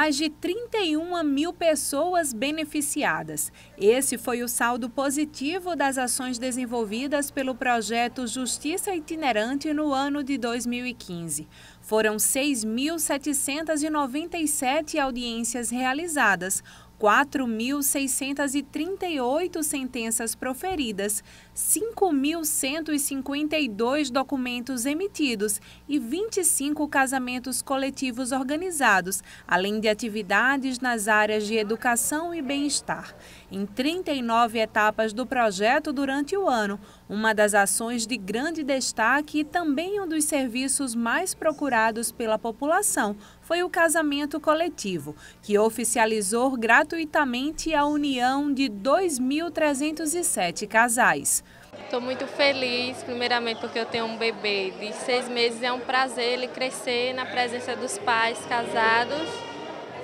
mais de 31 mil pessoas beneficiadas. Esse foi o saldo positivo das ações desenvolvidas pelo projeto Justiça Itinerante no ano de 2015. Foram 6.797 audiências realizadas, 4.638 sentenças proferidas, 5.152 documentos emitidos e 25 casamentos coletivos organizados, além de atividades nas áreas de educação e bem-estar. Em 39 etapas do projeto durante o ano, uma das ações de grande destaque e também um dos serviços mais procurados pela população foi o casamento coletivo, que oficializou gratuitamente gratuitamente a união de 2.307 casais. Estou muito feliz, primeiramente porque eu tenho um bebê de seis meses. É um prazer ele crescer na presença dos pais casados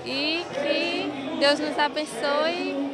e que Deus nos abençoe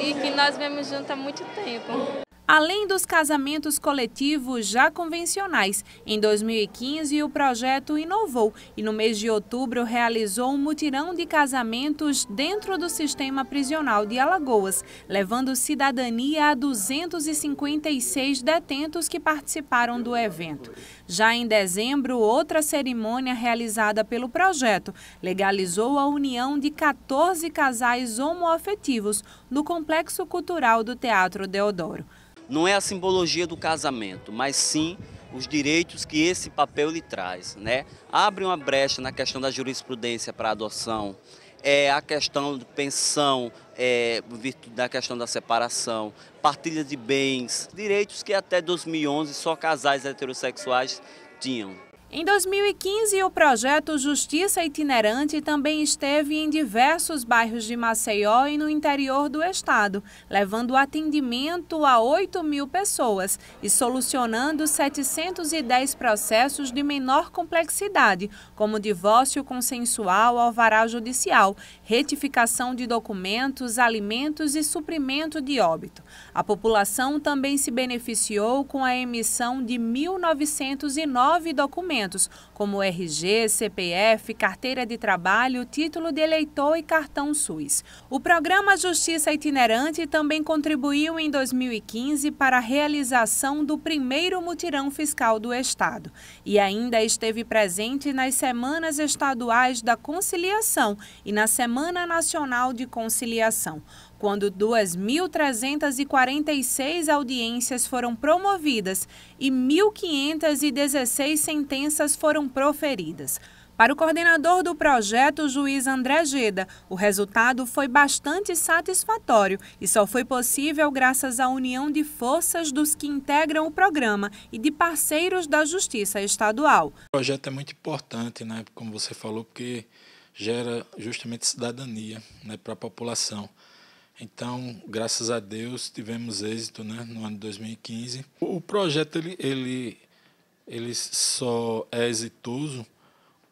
e que nós vemos juntos há muito tempo. Além dos casamentos coletivos já convencionais, em 2015 o projeto inovou e no mês de outubro realizou um mutirão de casamentos dentro do sistema prisional de Alagoas, levando cidadania a 256 detentos que participaram do evento. Já em dezembro, outra cerimônia realizada pelo projeto legalizou a união de 14 casais homoafetivos no Complexo Cultural do Teatro Deodoro não é a simbologia do casamento, mas sim os direitos que esse papel lhe traz. Né? Abre uma brecha na questão da jurisprudência para adoção, é, a questão de pensão, é, da questão da separação, partilha de bens, direitos que até 2011 só casais heterossexuais tinham. Em 2015, o projeto Justiça Itinerante também esteve em diversos bairros de Maceió e no interior do estado, levando atendimento a 8 mil pessoas e solucionando 710 processos de menor complexidade, como divórcio consensual, alvará judicial, retificação de documentos, alimentos e suprimento de óbito. A população também se beneficiou com a emissão de 1.909 documentos documentos, como RG, CPF, carteira de trabalho, título de eleitor e cartão SUS. O programa Justiça Itinerante também contribuiu em 2015 para a realização do primeiro mutirão fiscal do Estado e ainda esteve presente nas semanas estaduais da conciliação e na Semana Nacional de Conciliação quando 2.346 audiências foram promovidas e 1.516 sentenças foram proferidas. Para o coordenador do projeto, o juiz André Geda, o resultado foi bastante satisfatório e só foi possível graças à união de forças dos que integram o programa e de parceiros da Justiça Estadual. O projeto é muito importante, né, como você falou, porque gera justamente cidadania né, para a população. Então, graças a Deus, tivemos êxito né, no ano de 2015. O projeto ele, ele, ele só é exitoso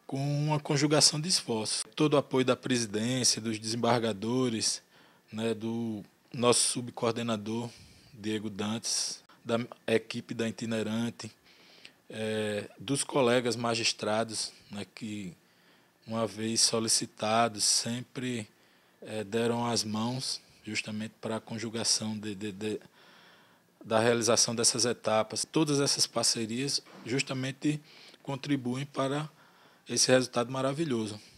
com uma conjugação de esforços. Todo o apoio da presidência, dos desembargadores, né, do nosso subcoordenador, Diego Dantes, da equipe da itinerante, é, dos colegas magistrados, né, que, uma vez solicitados, sempre é, deram as mãos justamente para a conjugação de, de, de, da realização dessas etapas. Todas essas parcerias justamente contribuem para esse resultado maravilhoso.